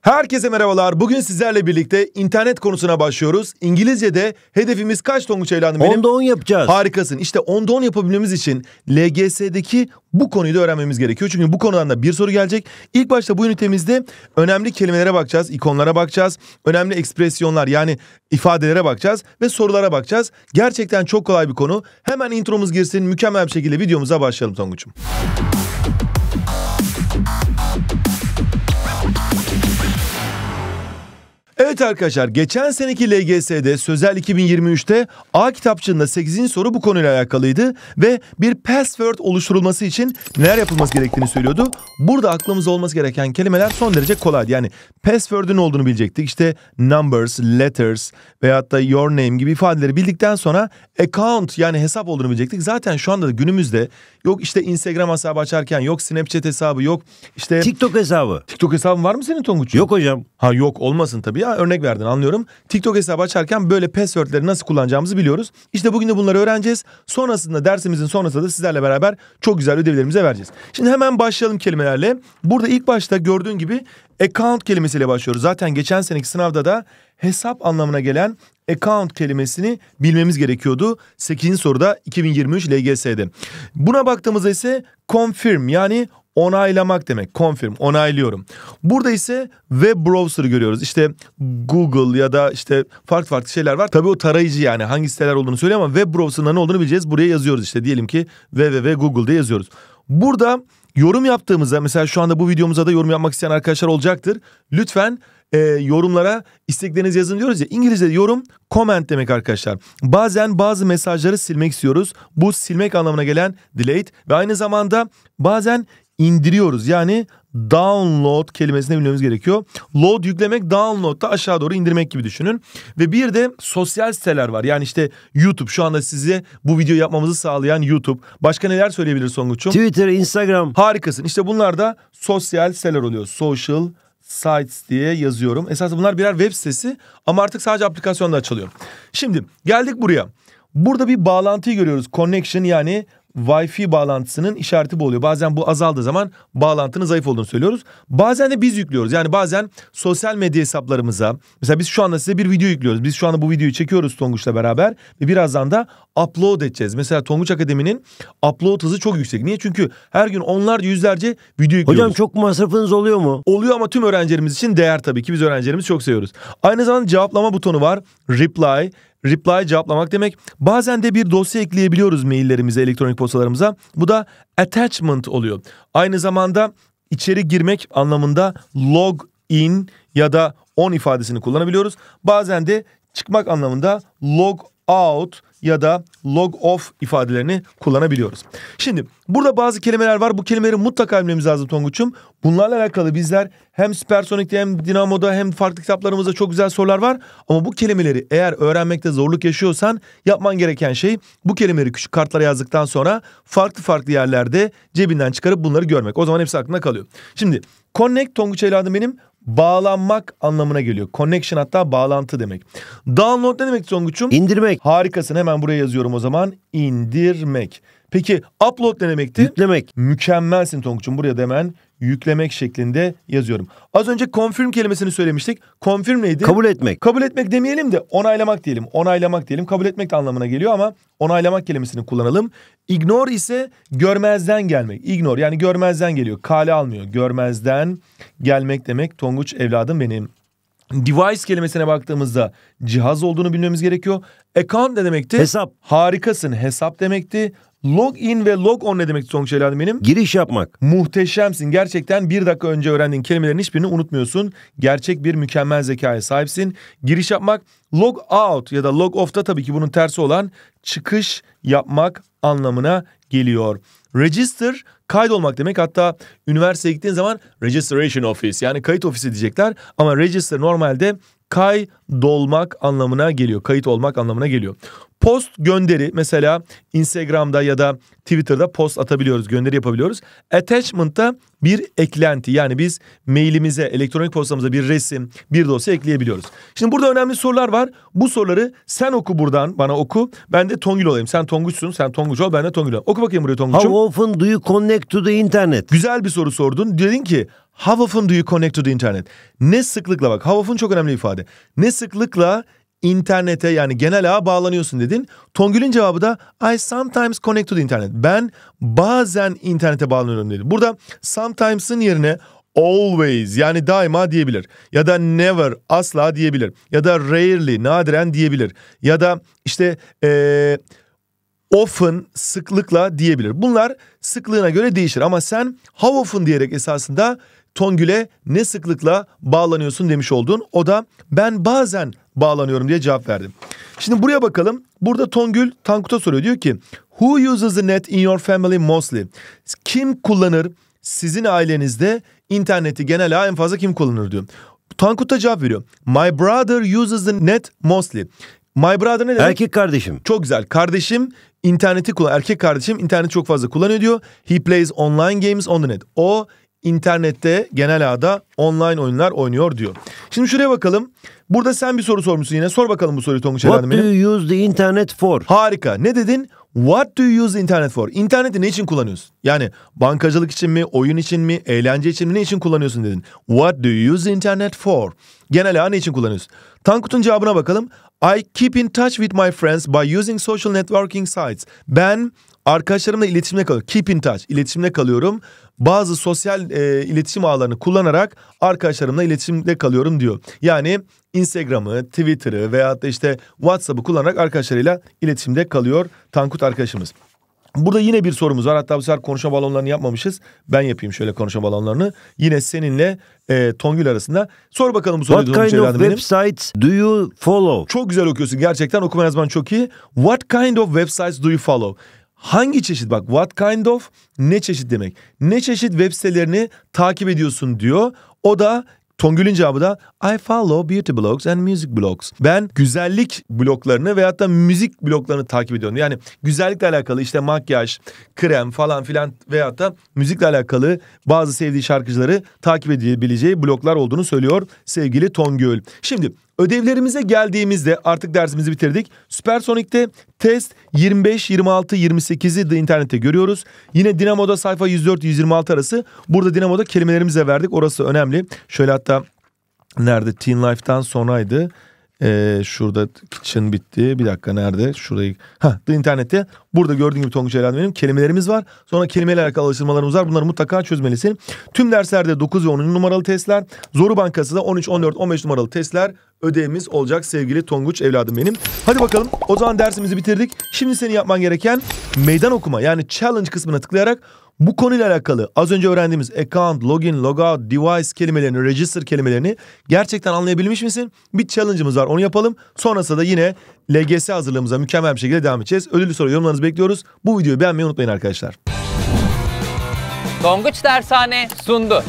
Herkese merhabalar. Bugün sizlerle birlikte internet konusuna başlıyoruz. İngilizce'de hedefimiz kaç Tonguç Eylandı benim? 10'da 10 yapacağız. Harikasın. İşte 10'da 10 yapabilmemiz için LGS'deki bu konuyu da öğrenmemiz gerekiyor. Çünkü bu konudan da bir soru gelecek. İlk başta bu ünitemizde önemli kelimelere bakacağız, ikonlara bakacağız. Önemli ekspresyonlar yani ifadelere bakacağız ve sorulara bakacağız. Gerçekten çok kolay bir konu. Hemen intromuz girsin. Mükemmel bir şekilde videomuza başlayalım Tonguç'um. Evet arkadaşlar geçen seneki LGS'de Sözel 2023'te A kitapçığında 8. soru bu konuyla alakalıydı ve bir password oluşturulması için neler yapılması gerektiğini söylüyordu. Burada aklımızda olması gereken kelimeler son derece kolaydı. Yani password'ün olduğunu bilecektik. İşte numbers, letters veyahut da your name gibi ifadeleri bildikten sonra account yani hesap olduğunu bilecektik. Zaten şu anda da günümüzde yok işte Instagram hesabı açarken yok Snapchat hesabı yok işte TikTok hesabı. TikTok hesabı var mı senin Tonguç? Yok hocam. Ha yok olmasın tabii ya örnek verdin anlıyorum. TikTok hesabı açarken böyle passwordleri nasıl kullanacağımızı biliyoruz. İşte bugün de bunları öğreneceğiz. Sonrasında dersimizin sonrasında da sizlerle beraber çok güzel ödevlerimize vereceğiz. Şimdi hemen başlayalım kelimelerle. Burada ilk başta gördüğün gibi account kelimesiyle başlıyoruz. Zaten geçen seneki sınavda da hesap anlamına gelen account kelimesini bilmemiz gerekiyordu. 8. soruda 2023 LGS'de. Buna baktığımızda ise confirm yani onaylamak demek. Confirm, onaylıyorum. Burada ise web browser görüyoruz. İşte Google ya da işte farklı farklı şeyler var. Tabii o tarayıcı yani hangi siteler olduğunu söylüyor ama web browser'ın ne olduğunu bileceğiz. Buraya yazıyoruz işte diyelim ki www Google diye yazıyoruz. Burada yorum yaptığımızda mesela şu anda bu videomuza da yorum yapmak isteyen arkadaşlar olacaktır. Lütfen e, yorumlara isteklerinizi yazın diyoruz ya. İngilizce'de yorum comment demek arkadaşlar. Bazen bazı mesajları silmek istiyoruz. Bu silmek anlamına gelen delete ve aynı zamanda bazen indiriyoruz. Yani download kelimesini bilmemiz gerekiyor. Load yüklemek, download da aşağı doğru indirmek gibi düşünün. Ve bir de sosyal siteler var. Yani işte YouTube şu anda size bu video yapmamızı sağlayan YouTube. Başka neler söyleyebilir Songuç'um? Twitter, Instagram. Harikasın. İşte bunlar da sosyal siteler oluyor. Social Sites diye yazıyorum. Esasında bunlar birer web sitesi ama artık sadece aplikasyonda açılıyor. Şimdi geldik buraya. Burada bir bağlantıyı görüyoruz. Connection yani Wi-Fi bağlantısının işareti bu oluyor. Bazen bu azaldığı zaman bağlantının zayıf olduğunu söylüyoruz. Bazen de biz yüklüyoruz. Yani bazen sosyal medya hesaplarımıza mesela biz şu anda size bir video yüklüyoruz. Biz şu anda bu videoyu çekiyoruz Tonguç'la beraber ve birazdan da upload edeceğiz. Mesela Tonguç Akademi'nin upload hızı çok yüksek. Niye? Çünkü her gün onlarca yüzlerce video yüklüyoruz. Hocam çok masrafınız oluyor mu? Oluyor ama tüm öğrencilerimiz için değer tabii ki. Biz öğrencilerimizi çok seviyoruz. Aynı zamanda cevaplama butonu var. Reply Reply cevaplamak demek. Bazen de bir dosya ekleyebiliyoruz maillerimize, elektronik postalarımıza. Bu da attachment oluyor. Aynı zamanda içeri girmek anlamında log in ya da on ifadesini kullanabiliyoruz. Bazen de çıkmak anlamında log out ya da log off ifadelerini kullanabiliyoruz. Şimdi burada bazı kelimeler var. Bu kelimeleri mutlaka bilmemiz lazım Tonguç'um. Bunlarla alakalı bizler hem Supersonic'te hem Dinamo'da hem farklı kitaplarımızda çok güzel sorular var. Ama bu kelimeleri eğer öğrenmekte zorluk yaşıyorsan yapman gereken şey bu kelimeleri küçük kartlara yazdıktan sonra farklı farklı yerlerde cebinden çıkarıp bunları görmek. O zaman hepsi aklına kalıyor. Şimdi connect Tonguç evladım benim bağlanmak anlamına geliyor. Connection hatta bağlantı demek. Download ne demek Songuç'um? İndirmek. Harikasın hemen buraya yazıyorum o zaman. İndirmek. Peki upload ne demekti? Yüklemek. Mükemmelsin Tonguç'um buraya demen yüklemek şeklinde yazıyorum. Az önce confirm kelimesini söylemiştik. Confirm neydi? Kabul etmek. Kabul etmek demeyelim de onaylamak diyelim. Onaylamak diyelim. Kabul etmek de anlamına geliyor ama onaylamak kelimesini kullanalım. Ignore ise görmezden gelmek. Ignore yani görmezden geliyor. Kale almıyor. Görmezden gelmek demek. Tonguç evladım benim. Device kelimesine baktığımızda cihaz olduğunu bilmemiz gerekiyor. Account ne demekti? Hesap. Harikasın hesap demekti. Login ve log on ne demekti son şeylerden benim? Giriş yapmak. Muhteşemsin. Gerçekten bir dakika önce öğrendiğin kelimelerin hiçbirini unutmuyorsun. Gerçek bir mükemmel zekaya sahipsin. Giriş yapmak. Log out ya da log off'ta tabii ki bunun tersi olan çıkış yapmak anlamına geliyor. Register Kaydolmak demek hatta üniversiteye gittiğin zaman registration office yani kayıt ofisi diyecekler ama register normalde kaydolmak anlamına geliyor. Kayıt olmak anlamına geliyor. Post gönderi mesela Instagram'da ya da Twitter'da post atabiliyoruz, gönderi yapabiliyoruz. Attachment da bir eklenti yani biz mailimize, elektronik postamıza bir resim, bir dosya ekleyebiliyoruz. Şimdi burada önemli sorular var. Bu soruları sen oku buradan, bana oku. Ben de Tongül olayım. Sen Tonguç'sun, sen Tonguç ol, ben de Tongül olayım. Oku bakayım buraya Tonguç'um. How often do you connect to the internet? Güzel bir soru sordun. Dedin ki How often do you connect to the internet? Ne sıklıkla bak. How often çok önemli bir ifade. Ne sıklıkla internete yani genel ağa bağlanıyorsun dedin. Tongül'ün cevabı da I sometimes connect to the internet. Ben bazen internete bağlanıyorum dedi. Burada sometimes'ın yerine always yani daima diyebilir. Ya da never asla diyebilir. Ya da rarely nadiren diyebilir. Ya da işte ee, often sıklıkla diyebilir. Bunlar sıklığına göre değişir ama sen how often diyerek esasında Tongül'e ne sıklıkla bağlanıyorsun demiş oldun. O da ben bazen bağlanıyorum diye cevap verdim. Şimdi buraya bakalım. Burada Tongül Tankut'a soruyor. Diyor ki Who uses the net in your family mostly? Kim kullanır sizin ailenizde interneti genel en fazla kim kullanır diyor. Tankuta cevap veriyor. My brother uses the net mostly. My brother ne demek? Erkek kardeşim. Çok güzel. Kardeşim interneti kullan. Erkek kardeşim interneti çok fazla kullanıyor diyor. He plays online games on the net. O internette genel ağda online oyunlar oynuyor diyor. Şimdi şuraya bakalım. Burada sen bir soru sormuşsun yine. Sor bakalım bu soruyu Tonguç What do you use the internet for? Harika. Ne dedin? What do you use the internet for? İnterneti ne için kullanıyorsun? Yani bankacılık için mi, oyun için mi, eğlence için mi, ne için kullanıyorsun dedin. What do you use the internet for? Genel ağ ne için kullanıyorsun? Tankut'un cevabına bakalım. I keep in touch with my friends by using social networking sites. Ben Arkadaşlarımla iletişimde kalıyorum. Keep in touch. İletişimde kalıyorum. Bazı sosyal e, iletişim ağlarını kullanarak arkadaşlarımla iletişimde kalıyorum diyor. Yani Instagram'ı, Twitter'ı veyahut da işte WhatsApp'ı kullanarak arkadaşlarıyla iletişimde kalıyor Tankut arkadaşımız. Burada yine bir sorumuz var. Hatta bu sefer konuşma balonlarını yapmamışız. Ben yapayım şöyle konuşma balonlarını. Yine seninle e, Tongül arasında. Sor bakalım bu soruyu. What kind of websites benim. do you follow? Çok güzel okuyorsun. Gerçekten okuma yazman çok iyi. What kind of websites do you follow? Hangi çeşit bak what kind of ne çeşit demek. Ne çeşit web sitelerini takip ediyorsun diyor. O da Tongül'ün cevabı da I follow beauty blogs and music blogs. Ben güzellik bloklarını veyahut da müzik bloklarını takip ediyorum. Yani güzellikle alakalı işte makyaj, krem falan filan veyahut da müzikle alakalı bazı sevdiği şarkıcıları takip edebileceği bloklar olduğunu söylüyor sevgili Tongül. Şimdi Ödevlerimize geldiğimizde artık dersimizi bitirdik. Süpersonik'te test 25, 26, 28'i de internette görüyoruz. Yine Dinamo'da sayfa 104-126 arası. Burada Dinamo'da kelimelerimize verdik. Orası önemli. Şöyle hatta nerede? Teen Life'tan sonraydı. Ee, şurada kitchen bitti. Bir dakika nerede? Şurayı. Ha, internette Burada gördüğün gibi Tonguç Eren benim kelimelerimiz var. Sonra kelimeyle alakalı alıştırmalarımız var. Bunları mutlaka çözmelisin. Tüm derslerde 9 ve 10 numaralı testler. Zoru bankasıda 13, 14, 15 numaralı testler ödevimiz olacak sevgili Tonguç evladım benim. Hadi bakalım o zaman dersimizi bitirdik. Şimdi senin yapman gereken meydan okuma yani challenge kısmına tıklayarak bu konuyla alakalı az önce öğrendiğimiz account, login, logout, device kelimelerini, register kelimelerini gerçekten anlayabilmiş misin? Bir challenge'ımız var onu yapalım. Sonrasında da yine LGS hazırlığımıza mükemmel bir şekilde devam edeceğiz. Ödüllü soru yorumlarınızı bekliyoruz. Bu videoyu beğenmeyi unutmayın arkadaşlar. Donguç Dershane sundu.